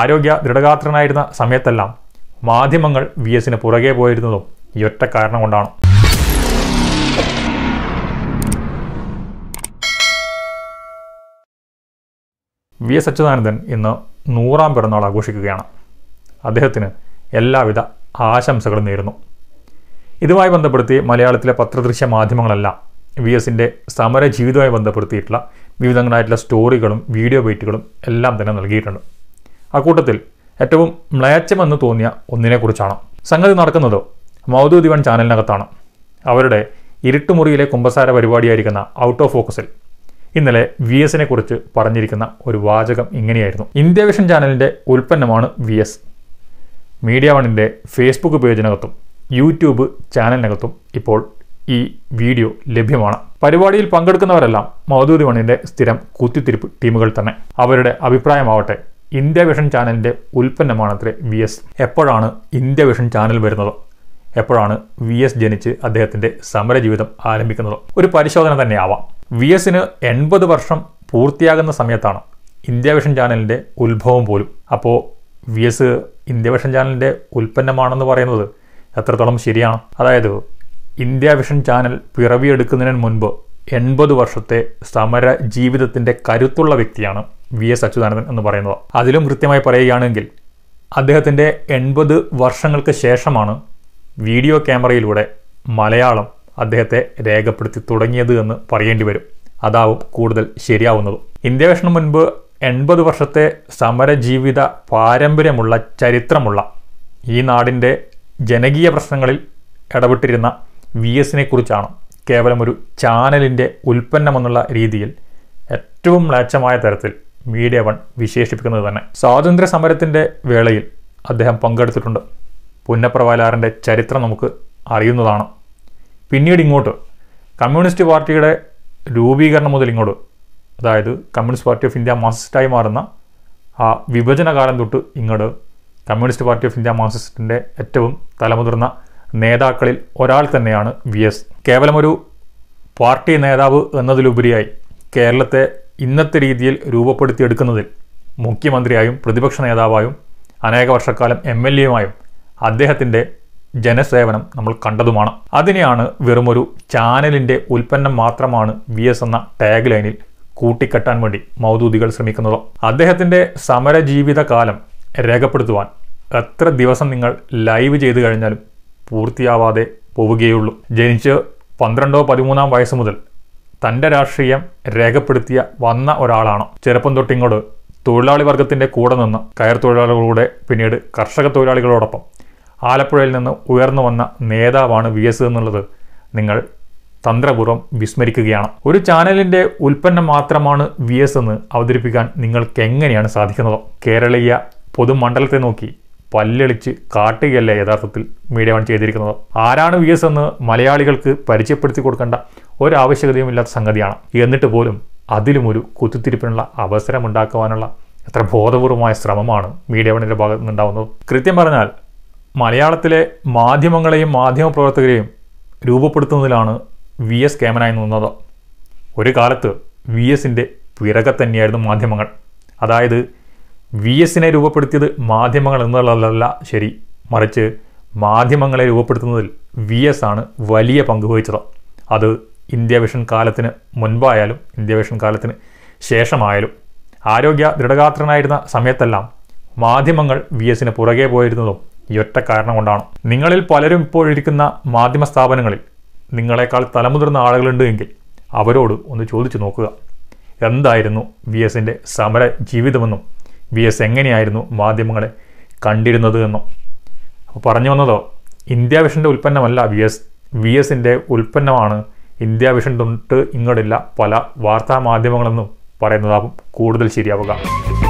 ആരോഗ്യ ദൃഢഗാത്രനായിരുന്ന സമയത്തെല്ലാം മാധ്യമങ്ങൾ വി എസിന് പുറകെ പോയിരുന്നതും ഈ ഒറ്റ കാരണം കൊണ്ടാണ് വി എസ് അച്യുതാനന്ദൻ ഇന്ന് നൂറാം പിറന്നാൾ ആഘോഷിക്കുകയാണ് അദ്ദേഹത്തിന് എല്ലാവിധ ആശംസകളും നേരുന്നു ഇതുമായി ബന്ധപ്പെടുത്തി മലയാളത്തിലെ പത്രദൃശ്യ മാധ്യമങ്ങളെല്ലാം വി എസിൻ്റെ സമര ജീവിതവുമായി ബന്ധപ്പെടുത്തിയിട്ടുള്ള വിവിധങ്ങളായിട്ടുള്ള സ്റ്റോറികളും വീഡിയോ ബൈറ്റുകളും എല്ലാം തന്നെ നൽകിയിട്ടുണ്ട് അക്കൂട്ടത്തിൽ ഏറ്റവും മ്ലേച്ഛമെന്ന് തോന്നിയ ഒന്നിനെക്കുറിച്ചാണ് സംഗതി നടക്കുന്നത് മൗദൂ ദിവൻ ചാനലിനകത്താണ് അവരുടെ ഇരുട്ടുമുറിയിലെ കുമ്പസാര പരിപാടിയായിരിക്കുന്ന ഔട്ട് ഓഫ് ഫോക്കസിൽ ഇന്നലെ വി എസിനെ കുറിച്ച് പറഞ്ഞിരിക്കുന്ന ഒരു വാചകം ഇങ്ങനെയായിരുന്നു ഇന്ത്യ വിഷൻ ചാനലിൻ്റെ ഉൽപ്പന്നമാണ് വി എസ് മീഡിയ വണിൻ്റെ ഫേസ്ബുക്ക് പേജിനകത്തും യൂട്യൂബ് ചാനലിനകത്തും ഇപ്പോൾ ഈ വീഡിയോ ലഭ്യമാണ് പരിപാടിയിൽ പങ്കെടുക്കുന്നവരെല്ലാം മൗദൂദി വണിൻ്റെ സ്ഥിരം കുത്തിത്തിരിപ്പ് ടീമുകൾ തന്നെ അവരുടെ അഭിപ്രായമാവട്ടെ ഇന്ത്യ വിഷൻ ചാനലിൻ്റെ ഉൽപ്പന്നമാണത്രേ വി എസ് എപ്പോഴാണ് ഇന്ത്യ വിഷൻ ചാനൽ വരുന്നത് എപ്പോഴാണ് വി എസ് ജനിച്ച് അദ്ദേഹത്തിൻ്റെ സമരജീവിതം ആരംഭിക്കുന്നത് ഒരു പരിശോധന തന്നെയാവാം വി എസിന് എൺപത് വർഷം പൂർത്തിയാകുന്ന സമയത്താണ് ഇന്ത്യ വിഷൻ ചാനലിൻ്റെ ഉത്ഭവം പോലും അപ്പോൾ വി എസ് ഇന്ത്യ വിഷൻ ചാനലിൻ്റെ ഉൽപ്പന്നമാണെന്ന് പറയുന്നത് എത്രത്തോളം ശരിയാണ് അതായത് ഇന്ത്യ വിഷൻ ചാനൽ പിറവിയെടുക്കുന്നതിന് മുൻപ് എൺപത് വർഷത്തെ സമര ജീവിതത്തിൻ്റെ കരുത്തുള്ള വ്യക്തിയാണ് വി എസ് അച്യുതാനന്ദൻ എന്ന് പറയുന്നത് അതിലും കൃത്യമായി പറയുകയാണെങ്കിൽ അദ്ദേഹത്തിൻ്റെ എൺപത് വർഷങ്ങൾക്ക് ശേഷമാണ് വീഡിയോ ക്യാമറയിലൂടെ മലയാളം അദ്ദേഹത്തെ രേഖപ്പെടുത്തി തുടങ്ങിയത് എന്ന് പറയേണ്ടി വരും അതാവും കൂടുതൽ ശരിയാവുന്നത് ഇന്ത്യ വേഷണം മുൻപ് എൺപത് വർഷത്തെ സമരജീവിത പാരമ്പര്യമുള്ള ചരിത്രമുള്ള ഈ നാടിൻ്റെ ജനകീയ പ്രശ്നങ്ങളിൽ ഇടപെട്ടിരുന്ന വി എസിനെ കുറിച്ചാണ് കേവലം ഒരു ചാനലിൻ്റെ ഉൽപ്പന്നമെന്നുള്ള രീതിയിൽ ഏറ്റവും ലാച്ഛമായ തരത്തിൽ മീഡിയ വൺ വിശേഷിപ്പിക്കുന്നത് തന്നെ സ്വാതന്ത്ര്യ സമരത്തിൻ്റെ വേളയിൽ അദ്ദേഹം പങ്കെടുത്തിട്ടുണ്ട് പുന്നപ്രവാലാറിൻ്റെ ചരിത്രം നമുക്ക് അറിയുന്നതാണ് പിന്നീട് ഇങ്ങോട്ട് കമ്മ്യൂണിസ്റ്റ് പാർട്ടിയുടെ രൂപീകരണം മുതൽ ഇങ്ങോട്ട് അതായത് കമ്മ്യൂണിസ്റ്റ് പാർട്ടി ഓഫ് ഇന്ത്യ മാർസിസ്റ്റായി മാറുന്ന ആ വിഭജന കാലം തൊട്ട് ഇങ്ങോട്ട് കമ്മ്യൂണിസ്റ്റ് പാർട്ടി ഓഫ് ഇന്ത്യ മാർസിസ്റ്റിൻ്റെ ഏറ്റവും തലമുതിർന്ന നേതാക്കളിൽ ഒരാൾ തന്നെയാണ് വി എസ് കേവലമൊരു പാർട്ടി നേതാവ് എന്നതിലുപരിയായി കേരളത്തെ ഇന്നത്തെ രീതിയിൽ രൂപപ്പെടുത്തിയെടുക്കുന്നതിൽ മുഖ്യമന്ത്രിയായും പ്രതിപക്ഷ നേതാവായും അനേക വർഷക്കാലം എം എൽ എയുമായും അദ്ദേഹത്തിൻ്റെ ജനസേവനം നമ്മൾ കണ്ടതുമാണ് അതിനെയാണ് വെറുമൊരു ചാനലിൻ്റെ ഉൽപ്പന്നം മാത്രമാണ് വി എസ് എന്ന ടാഗ് ലൈനിൽ കൂട്ടിക്കെട്ടാൻ വേണ്ടി മൗദൂദികൾ ശ്രമിക്കുന്നത് അദ്ദേഹത്തിൻ്റെ സമരജീവിതകാലം രേഖപ്പെടുത്തുവാൻ എത്ര ദിവസം നിങ്ങൾ ലൈവ് ചെയ്തു കഴിഞ്ഞാലും പൂർത്തിയാവാതെ പോവുകയുള്ളൂ ജനിച്ച് പന്ത്രണ്ടോ പതിമൂന്നാം വയസ്സ് മുതൽ തൻ്റെ രാഷ്ട്രീയം രേഖപ്പെടുത്തിയ വന്ന ഒരാളാണ് ചെറുപ്പം തൊട്ടിങ്ങോട് തൊഴിലാളി വർഗത്തിൻ്റെ കൂടെ നിന്ന് കയർ തൊഴിലാളികളുടെ പിന്നീട് കർഷക തൊഴിലാളികളോടൊപ്പം ആലപ്പുഴയിൽ നിന്ന് ഉയർന്നു വന്ന നേതാവാണ് വി എസ് എന്നുള്ളത് നിങ്ങൾ തന്ത്രപൂർവ്വം വിസ്മരിക്കുകയാണ് ഒരു ചാനലിൻ്റെ ഉൽപ്പന്നം മാത്രമാണ് വി എസ് എന്ന് അവതരിപ്പിക്കാൻ നിങ്ങൾക്ക് എങ്ങനെയാണ് സാധിക്കുന്നത് കേരളീയ പൊതുമണ്ഡലത്തെ നോക്കി പല്ലളിച്ച് കാട്ടുകയല്ല യഥാർത്ഥത്തിൽ മീഡിയ വൺ ചെയ്തിരിക്കുന്നത് ആരാണ് വി എസ് എന്ന് മലയാളികൾക്ക് പരിചയപ്പെടുത്തി കൊടുക്കേണ്ട ഒരാവശ്യകതയും ഇല്ലാത്ത സംഗതിയാണ് എന്നിട്ട് പോലും അതിലും ഒരു കുത്തിത്തിരിപ്പിനുള്ള ഉണ്ടാക്കുവാനുള്ള എത്ര ബോധപൂർവമായ ശ്രമമാണ് മീഡിയ വണിൻ്റെ ഭാഗത്തു നിന്നുണ്ടാകുന്നത് കൃത്യം പറഞ്ഞാൽ മലയാളത്തിലെ മാധ്യമങ്ങളെയും മാധ്യമപ്രവർത്തകരെയും രൂപപ്പെടുത്തുന്നതിലാണ് വി എസ് കേമനായി നിന്നത് ഒരു കാലത്ത് വി എസിൻ്റെ പിറകെ തന്നെയായിരുന്നു മാധ്യമങ്ങൾ അതായത് വി എസിനെ രൂപപ്പെടുത്തിയത് മാധ്യമങ്ങൾ എന്നുള്ളതല്ല ശരി മറിച്ച് മാധ്യമങ്ങളെ രൂപപ്പെടുത്തുന്നതിൽ വി എസ് ആണ് വലിയ പങ്ക് വഹിച്ചത് അത് ഇന്ത്യ വിഷൻ കാലത്തിന് മുൻപായാലും ഇന്ത്യ വിഷൻ കാലത്തിന് ശേഷമായാലും ആരോഗ്യ ദൃഢഗാത്രനായിരുന്ന സമയത്തെല്ലാം മാധ്യമങ്ങൾ വി എസിന് പുറകെ പോയിരുന്നതും ഈ ഒറ്റ കാരണം കൊണ്ടാണ് നിങ്ങളിൽ പലരും ഇപ്പോഴിരിക്കുന്ന മാധ്യമ സ്ഥാപനങ്ങളിൽ നിങ്ങളെക്കാൾ തലമുതിർന്ന ആളുകളുണ്ട് എങ്കിൽ അവരോട് ഒന്ന് ചോദിച്ചു നോക്കുക എന്തായിരുന്നു വി എസിൻ്റെ സമര ജീവിതമെന്നും വി എസ് എങ്ങനെയായിരുന്നു മാധ്യമങ്ങളെ കണ്ടിരുന്നത് എന്നും അപ്പോൾ പറഞ്ഞു വന്നതോ ഇന്ത്യ വിഷൻ്റെ ഉൽപ്പന്നമല്ല വി എസ് വി എസിൻ്റെ ഉൽപ്പന്നമാണ് ഇന്ത്യ വിഷൻ തൊട്ട് ഇങ്ങോട്ടില്ല പല വാർത്താ മാധ്യമങ്ങളെന്നും പറയുന്നതാകും കൂടുതൽ ശരിയാവുക